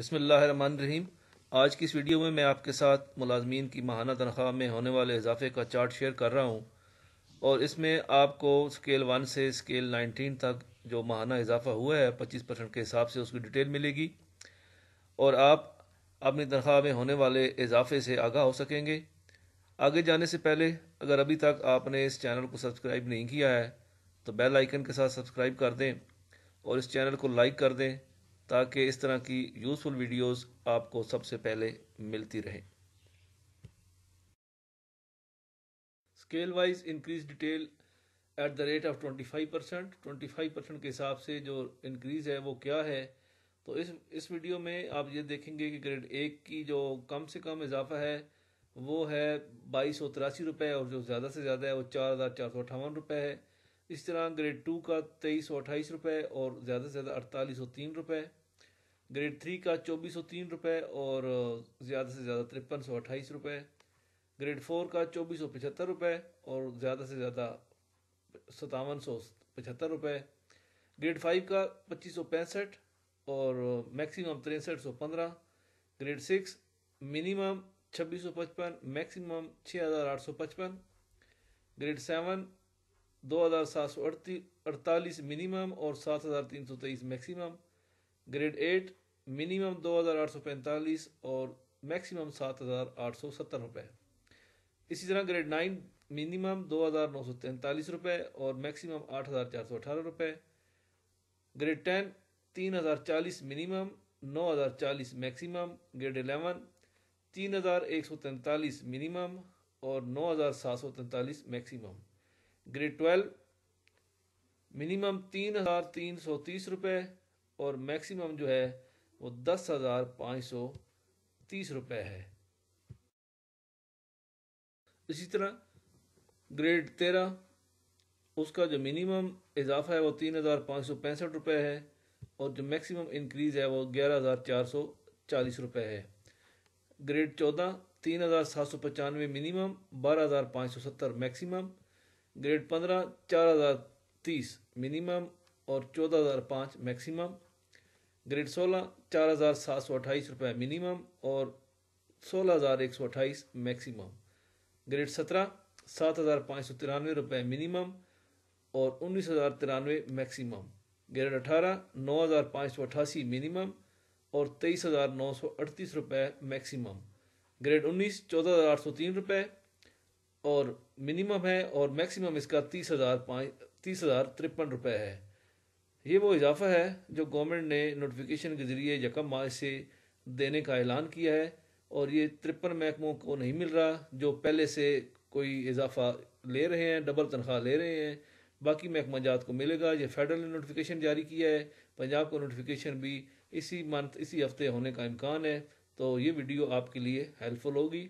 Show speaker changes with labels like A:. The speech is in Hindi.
A: बसमीम आज की इस वीडियो में मैं आपके साथ मुलाजमीन की माहाना तनख्वाह में होने वाले इजाफे का चार्ट शेयर कर रहा हूँ और इसमें आपको स्केल वन से स्केल नाइनटीन तक जो माहाना इजाफा हुआ है पच्चीस परसेंट के हिसाब से उसकी डिटेल मिलेगी और आप अपनी तनख्वाह में होने वाले इजाफे से आगाह हो सकेंगे आगे जाने से पहले अगर अभी तक आपने इस चैनल को सब्सक्राइब नहीं किया है तो बेल आइकन के साथ सब्सक्राइब कर दें और इस चैनल को लाइक कर दें ताकि इस तरह की यूज़फुल वीडियोस आपको सबसे पहले मिलती रहे scale wise increase detail at the rate of 25 percent twenty percent के हिसाब से जो इंक्रीज़ है वो क्या है तो इस इस वीडियो में आप ये देखेंगे कि ग्रेड एक की जो कम से कम इजाफा है वो है बाईस सौ तिरासी रुपये और जो ज़्यादा से ज़्यादा है वो चार हज़ार चार सौ अठावन रुपये है इस तरह ग्रेड टू का तेईस सौ अट्ठाईस रुपये और ज़्यादा से ज़्यादा अड़तालीस सौ तीन रुपये ग्रेड थ्री का चौबीस सौ तीन रुपये और ज़्यादा से ज़्यादा तिरपन सौ अट्ठाईस रुपये ग्रेड फोर का चौबीस सौ पचहत्तर रुपये और ज़्यादा से ज़्यादा सतावन सौ पचहत्तर रुपये ग्रेड फाइव का पच्चीस सौ पैंसठ और मैक्सिमम तिरसठ सौ पंद्रह ग्रेड सिक्स मिनिमम छब्बीस सौ पचपन मैक्सिमम छः हज़ार आठ सौ पचपन ग्रेड सेवन दो हज़ार सात सौ अड़तीस अड़तालीस मिनिमम और सात हज़ार तीन सौ तेईस मैक्सिमम ग्रेड एट मिनिमम दो हज़ार आठ सौ पैंतालीस और मैक्सिमम सात हज़ार आठ सौ सत्तर रुपये इसी तरह ग्रेड नाइन मिनिमम दो हज़ार नौ सौ तैंतालीस रुपये और मैक्सिमम आठ हज़ार चार सौ अठारह रुपये ग्रेड टेन तीन हज़ार चालीस मिनिमम नौ हज़ार चालीस मैक्सिमम ग्रेड एलेवन तीन हज़ार एक सौ तैंतालीस मिनिमम और नौ हज़ार सात सौ तैंतालीस मैक्सिमम ग्रेड ट्वेल्व मिनिमम तीन हज़ार तीन सौ तीस रुपये और मैक्सिमम जो है वो दस हज़ार पाँच सौ तीस रुपये है इसी तरह ग्रेड तेरह उसका जो मिनिमम इजाफा है वो तीन हज़ार पाँच सौ पैंसठ रुपये है और जो मैक्सिमम इंक्रीज़ है वो ग्यारह हज़ार चार सौ चालीस रुपये है ग्रेड चौदह तीन हज़ार सात सौ पचानवे मिनिमम बारह हज़ार पाँच सौ सत्तर मैक्सिमम ग्रेड पंद्रह चार हज़ार तीस मिनिमम और चौदह हज़ार पाँच मैक्सिमम ग्रेड सोलह चार हज़ार सात सौ अट्ठाईस रुपये मिनिमम और सोलह हज़ार एक सौ अट्ठाईस मैक्सिमम ग्रेड सत्रह सात हज़ार पाँच सौ तिरानवे रुपये मिनिमम और उन्नीस हज़ार तिरानवे मैक्सिमम ग्रेड अठारह नौ हज़ार पाँच सौ अट्ठासी मिनिमम और तेईस हज़ार नौ सौ अड़तीस रुपये मैक्सिमम ग्रेड उन्नीस चौदह हज़ार आठ सौ तीन रुपये और मिनिमम है और मैक्सिमम इसका तीस हज़ार पाँच तीस हज़ार तिरपन रुपये है ये वो इजाफा है जो गवर्नमेंट ने नोटिफिकेशन के ज़रिए यकम माह से देने का ऐलान किया है और ये तिरपन महकमों को नहीं मिल रहा जो पहले से कोई इजाफा ले रहे हैं डबल तनख्वाह ले रहे हैं बाकी महकमा जात को मिलेगा ये फेडरल ने नोटिफिकेशन जारी किया है पंजाब को नोटिफिकेशन भी इसी मंथ इसी हफ्ते होने का इम्कान है तो ये वीडियो आपके लिए हेल्पफुल होगी